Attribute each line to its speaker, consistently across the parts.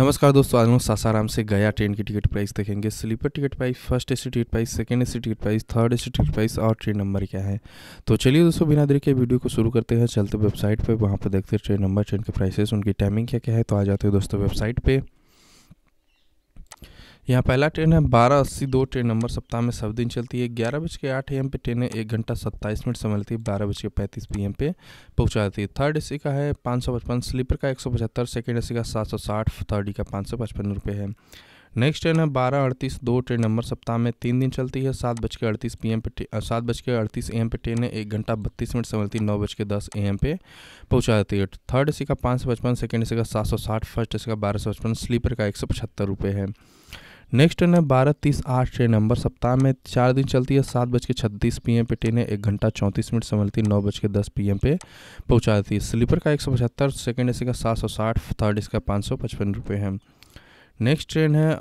Speaker 1: नमस्कार दोस्तों आज हम सासाराम से गया ट्रेन की टिकट प्राइस देखेंगे sleeper ticket price first A C ticket price second A C ticket price third A C ticket price और ट्रेन नंबर क्या है तो चलिए दोस्तों बिना देरी के वीडियो को शुरू करते हैं चलते वेबसाइट पर वहाँ पर देखते हैं ट्रेन नंबर ट्रेन के प्राइसेस उनकी टाइमिंग क्या क्या है तो आ जाते हैं दोस्तों वेबसाइट पर यहाँ पहला ट्रेन है बारह अस्सी दो ट्रेन नंबर सप्ताह में सब दिन चलती है ग्यारह बज के आठ एम पे ट्रेन है एक घंटा सत्ताईस मिनट समय लेती है बारह बज के पैंतीस पी एम पे पहुँचा देती है थर्ड ए का है पाँच सौ पचपन स्लीपर का एक सौ पचहत्तर सेकेंड ए का सात सौ साठ थर्ड ई e का पाँच सौ पचपन रुपये है नेक्स्ट ट्रेन है बारह अड़तीस दो ट्रेन नंबर सप्ताह में तीन दिन चलती है सात बज के अड़तीस पी एम पे सात बज के अड़तीस ए एम पे ट्रेन है एक घंटा बत्तीस मिनट समय लेती है नौ बज के दस ए एम पे पहुँचा देती है थर्ड ए का पाँच सौ पचपन सेकेंड ए का सात सौ साठ फर्स्ट ए का बारह सौ पचपन स्लीपर का एक सौ पचहत्तर रुपये है नेक्स्ट ट्रेन है बारह तीस आठ ट्रेन नंबर सप्ताह में चार दिन चलती है सात बज के छत्तीस पी एम पे ट्रेन है एक घंटा चौंतीस मिनट संभलती है नौ बज के दस पी एम पे पहुँचा देती है स्लीपर का एक सौ पचहत्तर सेकेंड सी का सात सौ साठ थर्ड इसका पाँच सौ पचपन रुपये है नेक्स्ट ट्रेन है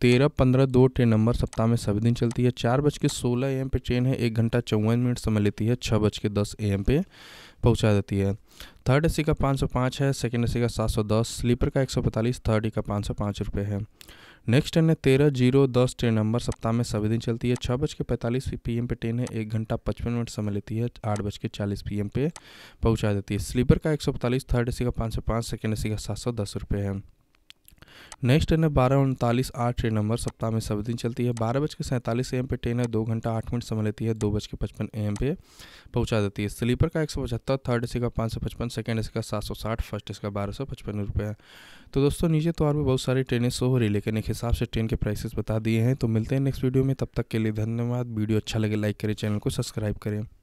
Speaker 1: तेरह पंद्रह दो ट्रेन नंबर सप्ताह में सभी दिन चलती है चार बज के सोलह ए एम पे ट्रेन है एक घंटा चौवन मिनट समय लेती है छः बज के दस ए एम पे पहुंचा देती है थर्ड ए का पाँच सौ पाँच है सेकेंड ए का सात सौ दस स्लीपर का एक सौ पैंतालीस थर्ड ए का पाँच सौ पाँच रुपये है नेक्स्ट ट्रेन है तेरह जीरो दस ट्रेन नंबर सप्ताह में सभी दिन चलती है छः बज के पैंतालीस पी एम पे ट्रेन है एक घंटा पचपन मिनट समय लेती है आठ बज के चालीस पी एम पे पहुँचा देती है स्लीपर का एक सौ पैंतालीस थर्ड सी का पाँच सौ पाँच सेकेंड सी का सात सौ दस रुपये है नेक्स्ट ट्रेन है बारह उनतालीस आठ ट्रेन नंबर सप्ताह में सभी दिन चलती है बारह बज के सैंतालीस एम पे ट्रेन है दो घंटा आठ मिनट समय लेती है दो बज के पचपन एम पे पहुंचा देती है स्लीपर का एक सौ पचहत्तर थर्ड ए का पाँच सौ पचपन सेकेंड ए का सात सौ साठ फर्स्ट ए का बारह सौ पचपन रुपये है तो दोस्तों नीचे तौर तो पर बहुत सारी ट्रेनें शो हो रही लेकिन एक हिसाब से ट्रेन के प्राइसेस बता दिए हैं तो मिलते हैं नेक्स्ट वीडियो में तब तक के लिए धन्यवाद वीडियो अच्छा लगे लाइक करें चैनल को सब्सक्राइब करें